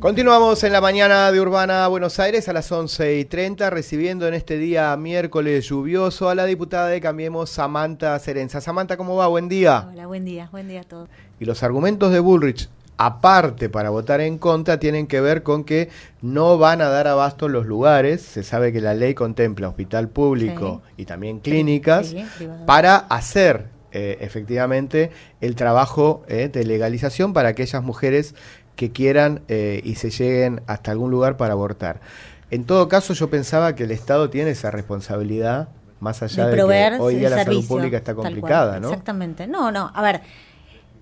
Continuamos en la mañana de Urbana Buenos Aires a las 11 y 30, recibiendo en este día miércoles lluvioso a la diputada de Cambiemos, Samantha Serenza. Samantha, ¿cómo va? Buen día. Hola, buen día, buen día a todos. Y los argumentos de Bullrich, aparte para votar en contra, tienen que ver con que no van a dar abasto los lugares. Se sabe que la ley contempla hospital público y también clínicas para hacer eh, efectivamente el trabajo eh, de legalización para aquellas mujeres que quieran eh, y se lleguen hasta algún lugar para abortar. En todo caso, yo pensaba que el Estado tiene esa responsabilidad, más allá de, que hoy día la salud pública está complicada, ¿no? Exactamente. No, no. A ver,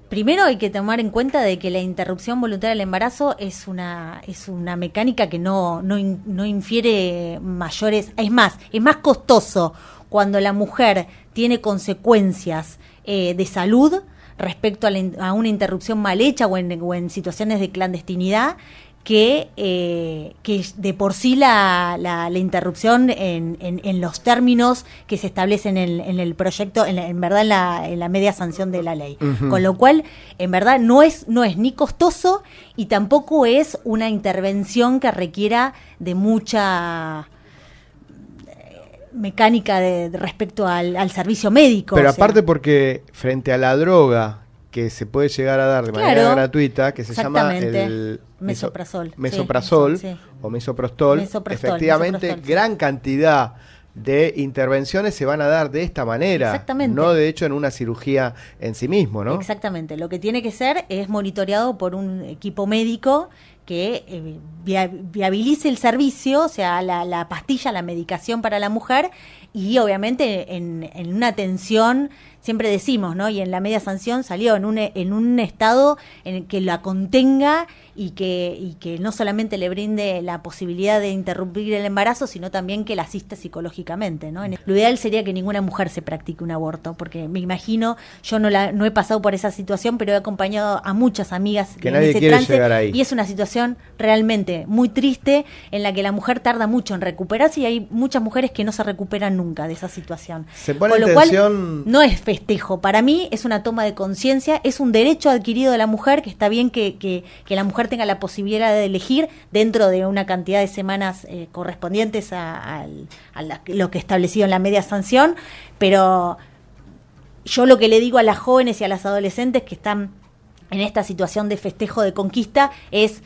primero hay que tomar en cuenta de que la interrupción voluntaria del embarazo es una es una mecánica que no no, no infiere mayores es más es más costoso cuando la mujer tiene consecuencias eh, de salud respecto a, una interrupción mal hecha o en, situaciones de clandestinidad que, eh, de por sí la, la, interrupción en, en, los términos que se establecen en, el proyecto, en, la, verdad la, en la, media sanción de la ley. Con lo cual, en verdad, no es, no es ni costoso y tampoco es una intervención que requiera de mucha mecánica de, respecto al, servicio médico. Pero aparte porque frente a la droga que se puede llegar a dar de manera gratuita, que se llama el mesoprazol, mesoprazol o mesoprostol, efectivamente gran cantidad de intervenciones se van a dar de esta manera, no de hecho en una cirugía en sí mismo, ¿no? Exactamente, lo que tiene que ser es monitoreado por un equipo médico que eh, viabilice el servicio, o sea, la, pastilla, la medicación para la mujer y obviamente en, en una atención siempre decimos, ¿no? Y en la media sanción salió en un, en un estado en el que la contenga y que, y que no solamente le brinde la posibilidad de interrumpir el embarazo, sino también que la asiste psicológicamente, ¿no? Lo ideal sería que ninguna mujer se practique un aborto, porque me imagino, yo no, la, no he pasado por esa situación, pero he acompañado a muchas amigas que en ese quiere llegar ahí. y es una situación realmente muy triste en la que la mujer tarda mucho en recuperarse y hay muchas mujeres que no se recuperan nunca de esa situación. con lo cual no es festejo. Para mí es una toma de conciencia, es un derecho adquirido de la mujer, que está bien que, la mujer tenga la posibilidad de elegir dentro de una cantidad de semanas eh, correspondientes a, lo que establecido en la media sanción, pero yo lo que le digo a las jóvenes y a las adolescentes que están en esta situación de festejo de conquista es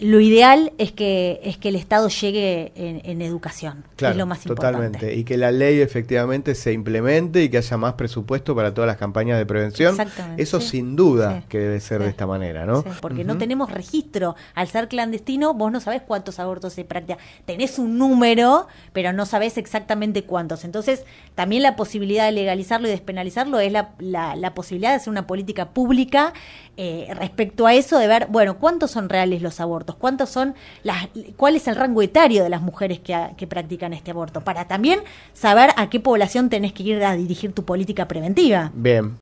lo ideal es que, es que el Estado llegue en, educación. es lo más importante. totalmente. Y que la ley efectivamente se implemente y que haya más presupuesto para todas las campañas de prevención. Eso sin duda que debe ser de esta manera, ¿no? porque no tenemos registro. Al ser clandestino, vos no sabés cuántos abortos se practican. Tenés un número, pero no sabés exactamente cuántos. Entonces, también la posibilidad de legalizarlo y despenalizarlo es la, posibilidad de hacer una política pública eh, respecto a eso, de ver, bueno, cuántos son reales los abortos ¿Cuántos son las, ¿Cuál es el rango etario de las mujeres que, que practican este aborto? Para también saber a qué población tenés que ir a dirigir tu política preventiva. Bien,